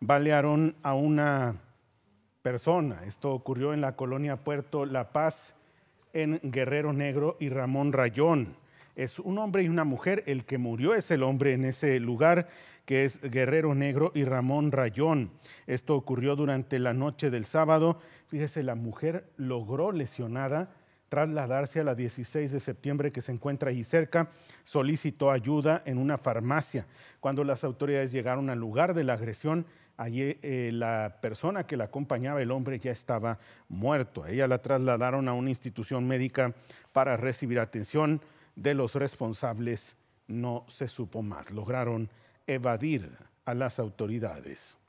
balearon a una persona. Esto ocurrió en la colonia Puerto La Paz, en Guerrero Negro y Ramón Rayón. Es un hombre y una mujer. El que murió es el hombre en ese lugar, que es Guerrero Negro y Ramón Rayón. Esto ocurrió durante la noche del sábado. Fíjese, la mujer logró lesionada trasladarse a la 16 de septiembre que se encuentra ahí cerca, solicitó ayuda en una farmacia. Cuando las autoridades llegaron al lugar de la agresión, allí eh, la persona que la acompañaba, el hombre, ya estaba muerto. Ella la trasladaron a una institución médica para recibir atención. De los responsables no se supo más. Lograron evadir a las autoridades.